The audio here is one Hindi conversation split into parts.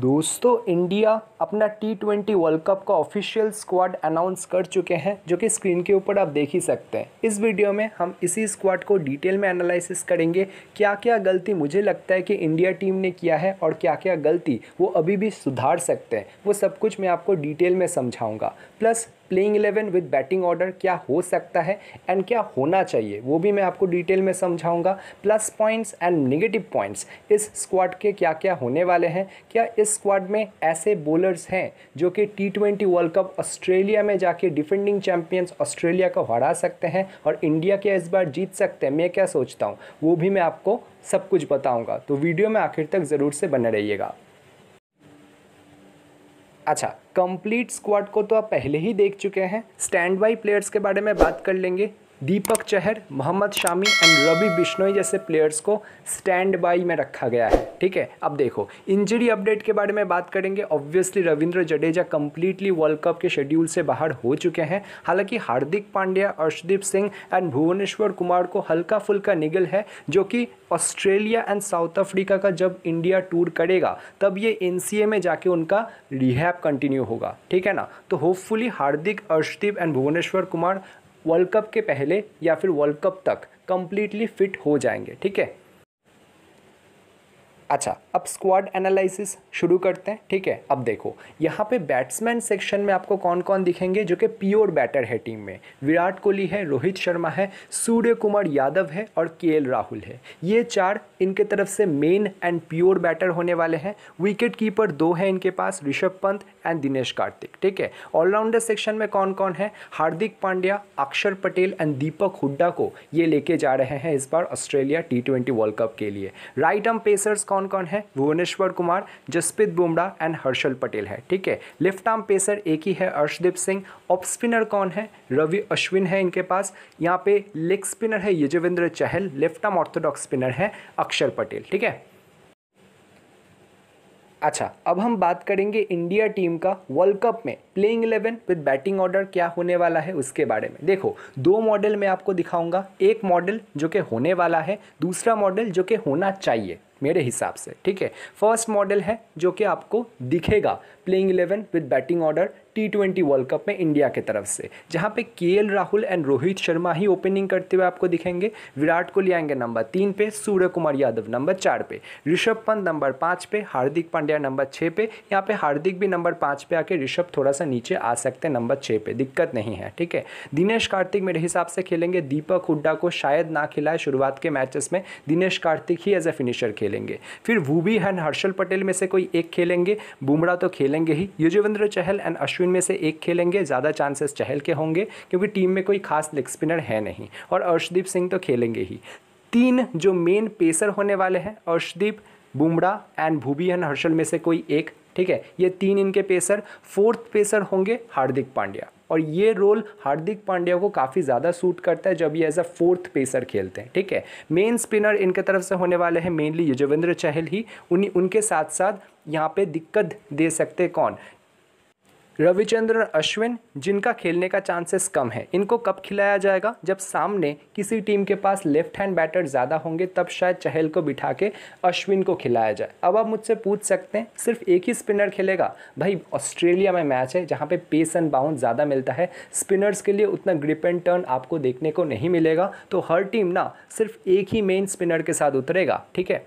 दोस्तों इंडिया अपना टी ट्वेंटी वर्ल्ड कप का ऑफिशियल स्क्वाड अनाउंस कर चुके हैं जो कि स्क्रीन के ऊपर आप देख ही सकते हैं इस वीडियो में हम इसी स्क्वाड को डिटेल में एनालिसिस करेंगे क्या क्या गलती मुझे लगता है कि इंडिया टीम ने किया है और क्या क्या गलती वो अभी भी सुधार सकते हैं वो सब कुछ मैं आपको डिटेल में समझाऊँगा plus playing eleven with batting order क्या हो सकता है एंड क्या होना चाहिए वो भी मैं आपको डिटेल में समझाऊंगा plus points and negative points इस स्क्वाड के क्या क्या होने वाले हैं क्या इस स्क्वाड में ऐसे बोलर्स हैं जो कि T twenty world Cup Australia में जाके डिफेंडिंग चैंपियंस ऑस्ट्रेलिया को हरा सकते हैं और इंडिया क्या इस बार जीत सकते हैं मैं क्या सोचता हूँ वो भी मैं आपको सब कुछ बताऊँगा तो वीडियो में आखिर तक ज़रूर से बने रहिएगा अच्छा कंप्लीट स्क्वाड को तो आप पहले ही देख चुके हैं स्टैंड बाई प्लेयर्स के बारे में बात कर लेंगे दीपक चहर मोहम्मद शामी एंड रवि बिश्नोई जैसे प्लेयर्स को स्टैंड बाई में रखा गया है ठीक है अब देखो इंजरी अपडेट के बारे में बात करेंगे obviously Ravindra Jadeja completely World Cup के शेड्यूल से बाहर हो चुके हैं हालांकि हार्दिक पांड्या अर्शदीप सिंह एंड भुवनेश्वर कुमार को हल्का फुल्का निगल है जो कि ऑस्ट्रेलिया एंड साउथ अफ्रीका का जब इंडिया टूर करेगा तब ये एन में जाके उनका रिहैप कंटिन्यू होगा ठीक है ना तो hopefully Hardik Arshdeep and Bhuvneshwar Kumar World Cup के पहले या फिर वर्ल्ड कप तक कम्प्लीटली फिट हो जाएंगे ठीक है अच्छा अब स्क्वाड एनालिसिस शुरू करते हैं ठीक है अब देखो यहाँ पे बैट्समैन सेक्शन में आपको कौन कौन दिखेंगे जो कि प्योर बैटर है टीम में विराट कोहली है रोहित शर्मा है सूर्य कुमार यादव है और के राहुल है ये चार इनके तरफ से मेन एंड प्योर बैटर होने वाले हैं विकेट कीपर दो हैं इनके पास ऋषभ पंत एंड दिनेश कार्तिक ठीक है ऑलराउंडर सेक्शन में कौन कौन है हार्दिक पांड्या अक्षर पटेल एंड दीपक हुड्डा को ये लेके जा रहे हैं इस बार ऑस्ट्रेलिया टी वर्ल्ड कप के लिए राइट एम पेसर्स कौन कौन कौन है भुवनेश्वर कुमार जसप्रीत बुमराह एंड हर्षल पटेल है ठीक है लेफ्ट आर्म पेसर एक ही है अर्शदीप सिंह ऑफ स्पिनर कौन है रवि अश्विन है इनके पास यहाँ पे लेग स्पिनर है Yuzvendra Chahal left arm orthodox spinner है अक्षर पटेल ठीक है अच्छा अब हम बात करेंगे इंडिया टीम का वर्ल्ड कप में playing eleven with batting order क्या होने वाला है उसके बारे में देखो दो मॉडल मैं आपको दिखाऊंगा एक मॉडल जो कि होने वाला है दूसरा मॉडल जो कि होना चाहिए मेरे हिसाब से ठीक है फर्स्ट मॉडल है जो कि आपको दिखेगा playing eleven with batting order T twenty world cup में इंडिया की तरफ से जहाँ पे के राहुल एंड रोहित शर्मा ही ओपनिंग करते हुए आपको दिखेंगे विराट कोहली आएंगे नंबर तीन पे सूर्य कुमार यादव नंबर चार पे ऋषभ पंत नंबर पाँच पे हार्दिक पांड्या नंबर छः पे यहाँ पे हार्दिक भी नंबर पाँच पे आके ऋषभ थोड़ा सा नीचे आ सकते हैं नंबर छः पे दिक्कत नहीं है ठीक है दिनेश कार्तिक मेरे हिसाब से खेलेंगे दीपक हुड्डा को शायद ना खिलाए शुरुआत के मैचेस में दिनेश कार्तिक ही एज ए फिनिशर खेलेंगे फिर भूबी एंड हर्षल पटेल में से कोई एक खेलेंगे बुमराह तो खेलेंगे ही युजवेंद्र चहल एंड अश्विन इनमें से एक खेलेंगे ज़्यादा चांसेस चहल के होंगे क्योंकि टीम में कोई खास लेग स्पिनर है नहीं और अर्शदीप सिंह तो खेलेंगे ही तीन जो मेन पेसर होने वाले हैं अर्शदीप बुमरा एंड भूबियन हर्षल में से कोई एक ठीक है ये तीन इनके पेसर फोर्थ पेसर होंगे हार्दिक पांड्या और ये रोल हार्दिक पांड्या को काफ़ी ज़्यादा सूट करता है जब ये एज अ फोर्थ पेसर खेलते हैं ठीक है मेन स्पिनर इनके तरफ से होने वाले हैं मेनली युजवेंद्र चहल ही उन्हीं उनके साथ साथ यहाँ पे दिक्कत दे सकते कौन रविचंद्रन अश्विन जिनका खेलने का चांसेस कम है इनको कब खिलाया जाएगा जब सामने किसी टीम के पास लेफ्ट हैंड बैटर ज़्यादा होंगे तब शायद चहल को बिठा के अश्विन को खिलाया जाए अब आप मुझसे पूछ सकते हैं सिर्फ एक ही स्पिनर खेलेगा भाई ऑस्ट्रेलिया में मैच है जहाँ पे पेस एंड बाउंस ज़्यादा मिलता है स्पिनर्स के लिए उतना ग्रिप एंड टर्न आपको देखने को नहीं मिलेगा तो हर टीम ना सिर्फ एक ही मेन स्पिनर के साथ उतरेगा ठीक है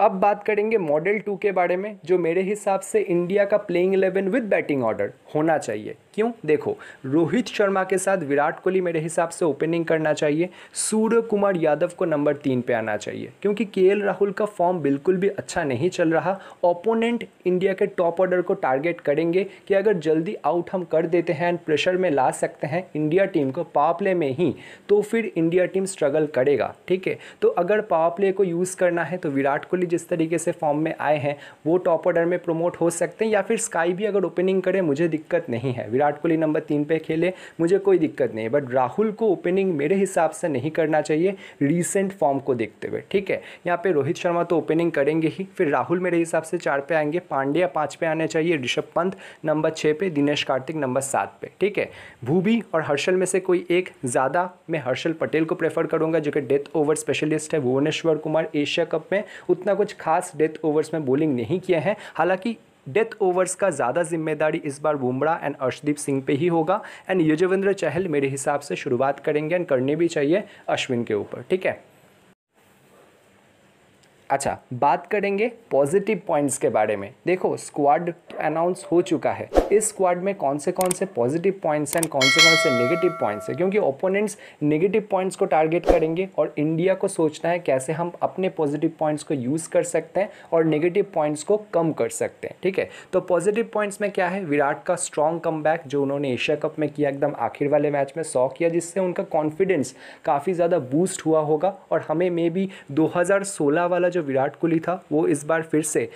अब बात करेंगे मॉडल टू के बारे में जो मेरे हिसाब से इंडिया का playing eleven with batting order होना चाहिए क्यों देखो रोहित शर्मा के साथ विराट कोहली मेरे हिसाब से ओपनिंग करना चाहिए सूर्य कुमार यादव को नंबर तीन पे आना चाहिए क्योंकि के राहुल का फॉर्म बिल्कुल भी अच्छा नहीं चल रहा ओपोनेंट इंडिया के टॉप ऑर्डर को टारगेट करेंगे कि अगर जल्दी आउट हम कर देते हैं एंड प्रेशर में ला सकते हैं इंडिया टीम को पावर प्ले में ही तो फिर इंडिया टीम स्ट्रगल करेगा ठीक है तो अगर पावर प्ले को यूज़ करना है तो विराट कोहली जिस तरीके से फॉर्म में आए हैं वो टॉप ऑर्डर में प्रमोट हो सकते हैं या फिर स्काई भी अगर ओपनिंग करे मुझे दिक्कत नहीं है विराट विराट कोहली नंबर तीन पे खेले मुझे कोई दिक्कत नहीं बट राहुल को ओपनिंग मेरे हिसाब से नहीं करना चाहिए रिसेंट फॉर्म को देखते हुए ठीक है यहाँ पे रोहित शर्मा तो ओपनिंग करेंगे ही फिर राहुल मेरे हिसाब से चार पे आएंगे पांड्या पाँच पे आने चाहिए ऋषभ पंत नंबर छः पे दिनेश कार्तिक नंबर सात पे ठीक है भूबी और हर्षल में से कोई एक ज़्यादा मैं हर्षल पटेल को प्रेफर करूँगा जो कि डेथ ओवर स्पेशलिस्ट है भुवनेश्वर कुमार एशिया कप में उतना कुछ खास डेथ ओवर्स में बॉलिंग नहीं किया है हालांकि डेथ ओवर्स का ज़्यादा जिम्मेदारी इस बार बुमराह एंड अर्शदीप सिंह पे ही होगा एंड युजवेंद्र चहल मेरे हिसाब से शुरुआत करेंगे एंड करनी भी चाहिए अश्विन के ऊपर ठीक है अच्छा बात करेंगे पॉजिटिव पॉइंट्स के बारे में देखो स्क्वाड अनाउंस हो चुका है इस स्क्वाड में कौन से कौन से पॉजिटिव पॉइंट्स हैं कौन से कौन से नेगेटिव पॉइंट्स हैं क्योंकि ओपोनेंट्स नेगेटिव पॉइंट्स को टारगेट करेंगे और इंडिया को सोचना है कैसे हम अपने पॉजिटिव पॉइंट्स को यूज़ कर सकते हैं और नेगेटिव पॉइंट्स को कम कर सकते हैं ठीक है तो पॉजिटिव पॉइंट्स में क्या है विराट का स्ट्रॉन्ग कम जो उन्होंने एशिया कप में किया एकदम आखिर वाले मैच में सौ किया जिससे उनका कॉन्फिडेंस काफ़ी ज़्यादा बूस्ट हुआ होगा और हमें मे बी दो वाला जो जो विराट कोहली था वो इस बार फिर से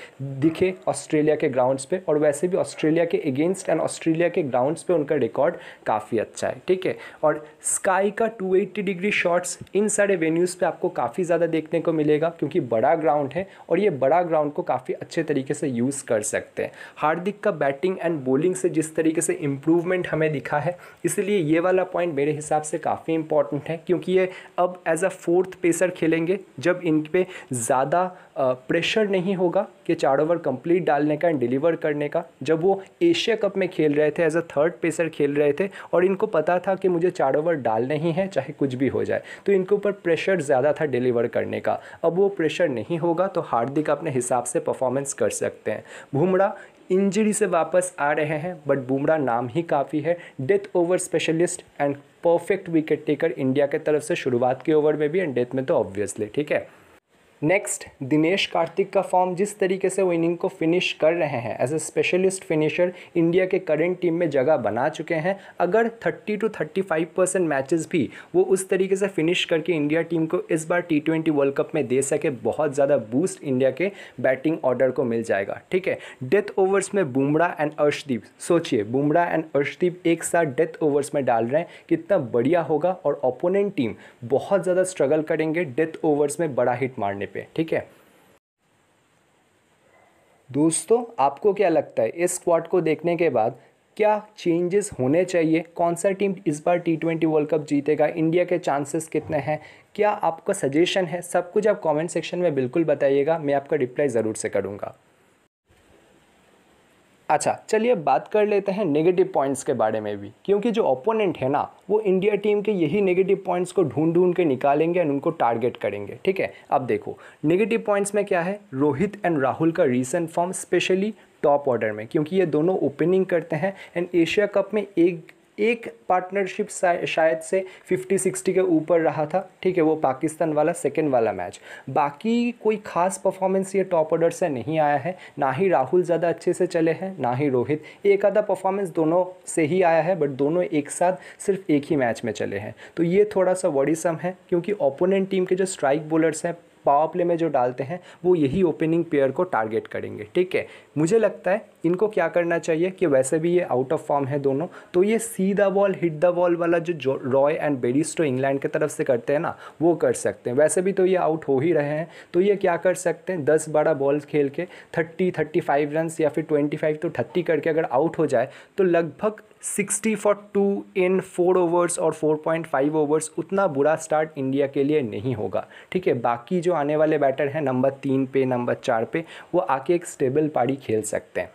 दिखे ऑस्ट्रेलिया के ग्राउंड्स पे और वैसे भी ऑस्ट्रेलिया के अगेंस्ट एंड ऑस्ट्रेलिया के ग्राउंड्स पे उनका रिकॉर्ड काफ़ी अच्छा है ठीक है और स्काई का 280 डिग्री शॉट्स इन सारे वेन्यूज़ पे आपको काफ़ी ज़्यादा देखने को मिलेगा क्योंकि बड़ा ग्राउंड है और ये बड़ा ग्राउंड को काफ़ी अच्छे तरीके से यूज़ कर सकते हैं हार्दिक का बैटिंग एंड बोलिंग से जिस तरीके से इम्प्रूवमेंट हमें दिखा है इसलिए ये वाला पॉइंट मेरे हिसाब से काफ़ी इंपॉर्टेंट है क्योंकि ये अब एज अ फोर्थ पेसर खेलेंगे जब इन पर ज़्यादा ज़्यादा प्रेशर नहीं होगा कि चार ओवर कंप्लीट डालने का एंड डिलीवर करने का जब वो एशिया कप में खेल रहे थे एज अ थर्ड पेसर खेल रहे थे और इनको पता था कि मुझे चार ओवर डालने ही हैं चाहे कुछ भी हो जाए तो इनके ऊपर प्रेशर ज़्यादा था डिलीवर करने का अब वो प्रेशर नहीं होगा तो हार्दिक अपने हिसाब से परफॉर्मेंस कर सकते हैं बुमराह इंजरी से वापस आ रहे हैं बट बुमरा नाम ही काफ़ी है death over specialist and perfect wicket taker India के तरफ से शुरुआत के ओवर में भी एंड डेथ में तो ऑब्वियसली ठीक है नेक्स्ट दिनेश कार्तिक का फॉर्म जिस तरीके से वो इनिंग को फिनिश कर रहे हैं as a specialist finisher India के करेंट टीम में जगह बना चुके हैं अगर 30 टू 35 परसेंट मैचेज़ भी वो उस तरीके से फिनिश करके इंडिया टीम को इस बार टी ट्वेंटी वर्ल्ड कप में दे सके बहुत ज़्यादा बूस्ट इंडिया के बैटिंग ऑर्डर को मिल जाएगा ठीक है डेथ ओवर्स में बुमरा एंड अर्शदीप सोचिए बुमरा एंड अर्शदीप एक साथ डेथ ओवर्स में डाल रहे हैं कितना बढ़िया होगा और ओपोनेंट टीम बहुत ज़्यादा स्ट्रगल करेंगे डेथ ओवर्स में बड़ा हिट मारने पे ठीक है दोस्तों आपको क्या लगता है इस स्क्वाड को देखने के बाद क्या चेंजेस होने चाहिए कौन सा टीम इस बार टी ट्वेंटी वर्ल्ड कप जीतेगा इंडिया के चांसेस कितने हैं क्या आपका सजेशन है सब कुछ आप कमेंट सेक्शन में बिल्कुल बताइएगा मैं आपका रिप्लाई ज़रूर से करूँगा अच्छा चलिए बात कर लेते हैं नेगेटिव पॉइंट्स के बारे में भी क्योंकि जो ओपोनेंट है ना वो इंडिया टीम के यही नेगेटिव पॉइंट्स को ढूंढ ढूंढ के निकालेंगे एंड उनको टारगेट करेंगे ठीक है अब देखो नेगेटिव पॉइंट्स में क्या है रोहित एंड राहुल का recent form specially top order में क्योंकि ये दोनों ओपनिंग करते हैं एंड एशिया कप में एक एक पार्टनरशिप शायद से 50-60 के ऊपर रहा था ठीक है वो पाकिस्तान वाला सेकेंड वाला मैच बाकी कोई खास परफॉर्मेंस ये टॉप ऑर्डर से नहीं आया है ना ही राहुल ज़्यादा अच्छे से चले हैं ना ही रोहित एक आधा परफॉर्मेंस दोनों से ही आया है बट दोनों एक साथ सिर्फ एक ही मैच में चले हैं तो ये थोड़ा सा वड़ीसम है क्योंकि ओपोनेंट टीम के जो स्ट्राइक बोलर्स हैं पावर प्ले में जो डालते हैं वो यही ओपनिंग प्लेयर को टारगेट करेंगे ठीक है मुझे लगता है इनको क्या करना चाहिए कि वैसे भी ये आउट ऑफ फॉर्म है दोनों तो ये see the ball hit the ball वाला जो रॉय एंड बेरिस्टो इंग्लैंड की तरफ से करते हैं ना वो कर सकते हैं वैसे भी तो ये आउट हो ही रहे हैं तो ये क्या कर सकते हैं दस बारह बॉल खेल के थर्टी थर्टी फाइव रन या फिर ट्वेंटी फाइव तो थर्टी करके अगर आउट हो जाए तो लगभग sixty four two in four overs और फोर पॉइंट फाइव ओवर्स उतना बुरा स्टार्ट इंडिया के लिए नहीं होगा ठीक है बाकी जो आने वाले बैटर हैं नंबर तीन पे नंबर चार पे वो आके एक स्टेबल पारी खेल सकते हैं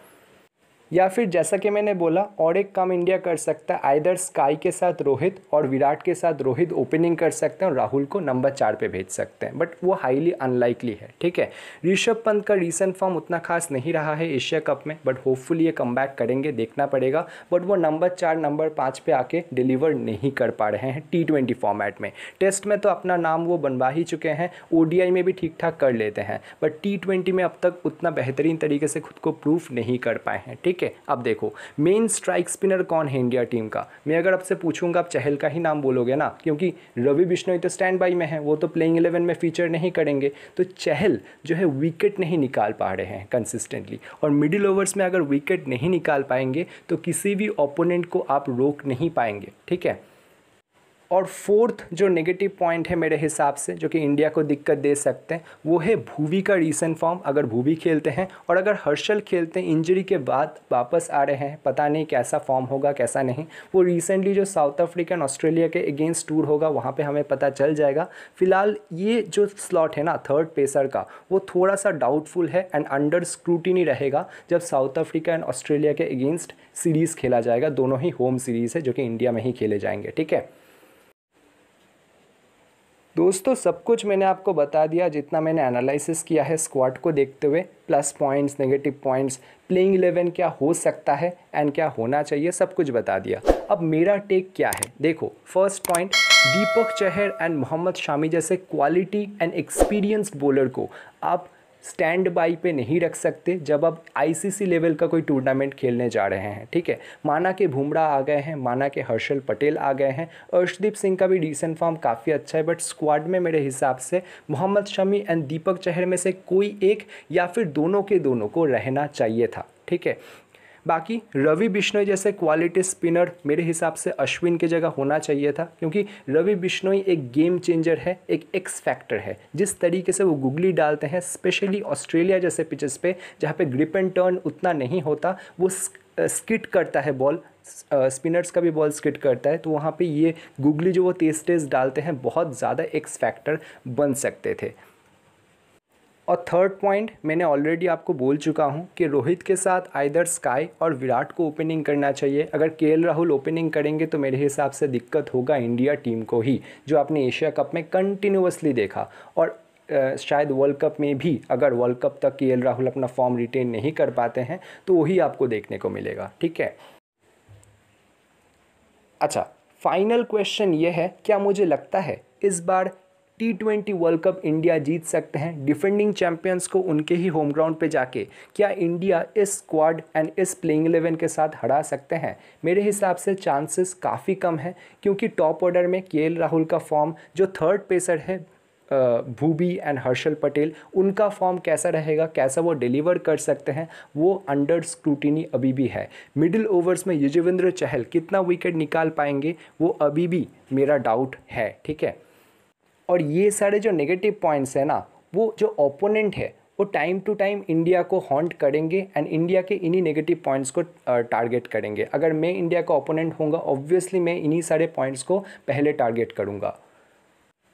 या फिर जैसा कि मैंने बोला और एक काम इंडिया कर सकता है आइदर स्काई के साथ रोहित और विराट के साथ रोहित ओपनिंग कर सकते हैं और राहुल को नंबर चार पे भेज सकते हैं बट वो हाईली अनलाइकली है ठीक है ऋषभ पंत का रिसेंट फॉर्म उतना खास नहीं रहा है एशिया कप में बट होपफुली ये कम करेंगे देखना पड़ेगा बट वो नंबर चार नंबर पाँच पे आके डिलीवर नहीं कर पा रहे हैं टी ट्वेंटी फॉर्मेट में टेस्ट में तो अपना नाम वो बनवा ही चुके हैं ओडीआई में भी ठीक ठाक कर लेते हैं बट टी ट्वेंटी में अब तक उतना बेहतरीन तरीके से खुद को प्रूफ नहीं कर पाए हैं ठीक ठीक है अब देखो मेन स्ट्राइक स्पिनर कौन है इंडिया टीम का मैं अगर आपसे पूछूंगा आप चहल का ही नाम बोलोगे ना क्योंकि रवि बिश्नोई तो स्टैंड बाई में है वो तो प्लेइंग इलेवन में फीचर नहीं करेंगे तो चहल जो है विकेट नहीं निकाल पा रहे हैं कंसिस्टेंटली और मिडिल ओवर्स में अगर विकेट नहीं निकाल पाएंगे तो किसी भी ओपोनेंट को आप रोक नहीं पाएंगे ठीक है और फोर्थ जो नेगेटिव पॉइंट है मेरे हिसाब से जो कि इंडिया को दिक्कत दे सकते हैं वो है भूवी का रिसेंट फॉर्म अगर भूवी खेलते हैं और अगर हर्षल खेलते हैं इंजरी के बाद वापस आ रहे हैं पता नहीं कैसा फॉर्म होगा कैसा नहीं वो रिसेंटली जो साउथ अफ्रीकन ऑस्ट्रेलिया के अगेंस्ट टूर होगा वहाँ पर हमें पता चल जाएगा फिलहाल ये जो स्लॉट है ना थर्ड पेसर का वो थोड़ा सा डाउटफुल है एंड अंडर स्क्रूटिनी रहेगा जब साउथ अफ्रीका एंड ऑस्ट्रेलिया के अगेंस्ट सीरीज़ खेला जाएगा दोनों ही होम सीरीज़ है जो कि इंडिया में ही खेले जाएंगे ठीक है दोस्तों सब कुछ मैंने आपको बता दिया जितना मैंने एनालिसिस किया है स्क्वाड को देखते हुए plus points negative points playing eleven क्या हो सकता है एंड क्या होना चाहिए सब कुछ बता दिया अब मेरा टेक क्या है देखो first point Deepak Chahar and Mohammed Shami जैसे क्वालिटी एंड एक्सपीरियंस्ड बॉलर को आप स्टैंड बाई पे नहीं रख सकते जब आप आईसीसी लेवल का कोई टूर्नामेंट खेलने जा रहे हैं ठीक है माना के भूमरा आ गए हैं माना के हर्षल पटेल आ गए हैं अर्शदीप सिंह का भी डिसेंट फॉर्म काफ़ी अच्छा है बट स्क्वाड में मेरे हिसाब से मोहम्मद शमी एंड दीपक चहर में से कोई एक या फिर दोनों के दोनों को रहना चाहिए था ठीक है बाकी रवि बिश्नोई जैसे क्वालिटी स्पिनर मेरे हिसाब से अश्विन की जगह होना चाहिए था क्योंकि रवि बिश्नोई एक गेम चेंजर है एक एक्स फैक्टर है जिस तरीके से वो गुगली डालते हैं स्पेशली ऑस्ट्रेलिया जैसे पिचेस पे जहाँ पे ग्रिप एंड टर्न उतना नहीं होता वो स्किट करता है बॉल स्पिनर्स का भी बॉल स्किट करता है तो वहाँ पे ये गुगली जो वो तेज तेज डालते हैं बहुत ज़्यादा एक्स फैक्टर बन सकते थे और थर्ड पॉइंट मैंने ऑलरेडी आपको बोल चुका हूँ कि रोहित के साथ आइदर स्काई और विराट को ओपनिंग करना चाहिए अगर के राहुल ओपनिंग करेंगे तो मेरे हिसाब से दिक्कत होगा इंडिया टीम को ही जो आपने एशिया कप में कंटिन्यूसली देखा और शायद वर्ल्ड कप में भी अगर वर्ल्ड कप तक के राहुल अपना फॉर्म रिटेन नहीं कर पाते हैं तो वही आपको देखने को मिलेगा ठीक है अच्छा फाइनल क्वेश्चन ये है क्या मुझे लगता है इस बार T twenty world cup India जीत सकते हैं डिफेंडिंग चैंपियंस को उनके ही होम ग्राउंड पे जाके क्या इंडिया इस स्क्वाड एंड इस प्लेइंग इलेवन के साथ हरा सकते हैं मेरे हिसाब से चांसेस काफ़ी कम है क्योंकि टॉप ऑर्डर में के राहुल का फॉर्म जो थर्ड पेसर है भूबी एंड हर्षल पटेल उनका फॉर्म कैसा रहेगा कैसा वो डिलीवर कर सकते हैं वो अंडर स्क्रूटिनी अभी भी है मिडिल ओवर्स में युजवेंद्र चहल कितना विकेट निकाल पाएंगे वो अभी भी मेरा डाउट है ठीक है और ये सारे जो नेगेटिव पॉइंट्स हैं ना वो जो ओपोनेंट है वो टाइम टू टाइम इंडिया को हॉन्ट करेंगे एंड इंडिया के इन्हीं नेगेटिव पॉइंट्स को टारगेट करेंगे अगर मैं इंडिया का ओपोनेंट होऊंगा ऑब्वियसली मैं इन्हीं सारे पॉइंट्स को पहले टारगेट करूँगा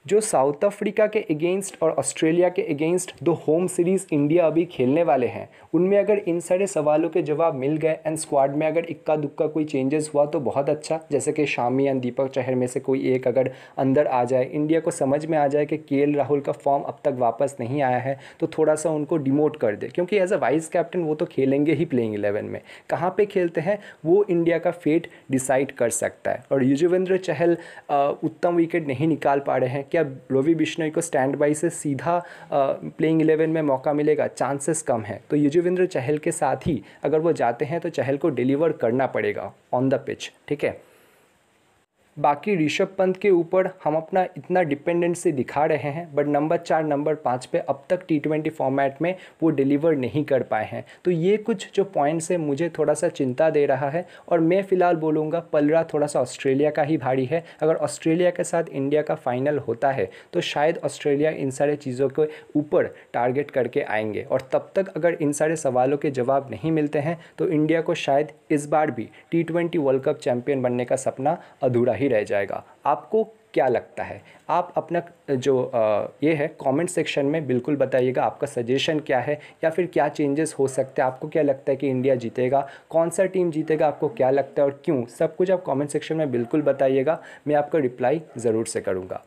जो साउथ अफ्रीका के अगेंस्ट और ऑस्ट्रेलिया के अगेंस्ट दो होम सीरीज़ इंडिया अभी खेलने वाले हैं उनमें अगर इन सारे सवालों के जवाब मिल गए एंड स्क्वाड में अगर इक्का दुक्का कोई चेंजेस हुआ तो बहुत अच्छा जैसे कि शामी एंड दीपक चहर में से कोई एक अगर अंदर आ जाए इंडिया को समझ में आ जाए कि के राहुल का फॉर्म अब तक वापस नहीं आया है तो थोड़ा सा उनको डिमोट कर दे क्योंकि एज अ वाइस कैप्टन वो तो खेलेंगे ही प्लेइंग इलेवन में कहाँ पर खेलते हैं वो इंडिया का फेट डिसाइड कर सकता है और युजवेंद्र चहल उत्तम विकेट नहीं निकाल पा रहे हैं क्या रवि बिश्नोई को स्टैंड बाई से सीधा प्लेइंग इलेवन में मौका मिलेगा चांसेस कम है तो युजवेंद्र चहल के साथ ही अगर वो जाते हैं तो चहल को डिलीवर करना पड़ेगा ऑन द पिच ठीक है बाकी ऋषभ पंत के ऊपर हम अपना इतना डिपेंडेंसी दिखा रहे हैं बट नंबर चार नंबर पाँच पे अब तक टी ट्वेंटी फॉर्मेट में वो डिलीवर नहीं कर पाए हैं तो ये कुछ जो पॉइंट्स हैं मुझे थोड़ा सा चिंता दे रहा है और मैं फ़िलहाल बोलूँगा पलरा थोड़ा सा ऑस्ट्रेलिया का ही भारी है अगर ऑस्ट्रेलिया के साथ इंडिया का फाइनल होता है तो शायद ऑस्ट्रेलिया इन सारे चीज़ों के ऊपर टारगेट करके आएंगे और तब तक अगर इन सारे सवालों के जवाब नहीं मिलते हैं तो इंडिया को शायद इस बार भी टी वर्ल्ड कप चैम्पियन बनने का सपना अधूरा ही ही रह जाएगा आपको क्या लगता है आप अपना जो ये है कमेंट सेक्शन में बिल्कुल बताइएगा आपका सजेशन क्या है या फिर क्या चेंजेस हो सकते हैं आपको क्या लगता है कि इंडिया जीतेगा कौन सा टीम जीतेगा आपको क्या लगता है और क्यों सब कुछ आप कमेंट सेक्शन में बिल्कुल बताइएगा मैं आपका रिप्लाई ज़रूर से करूँगा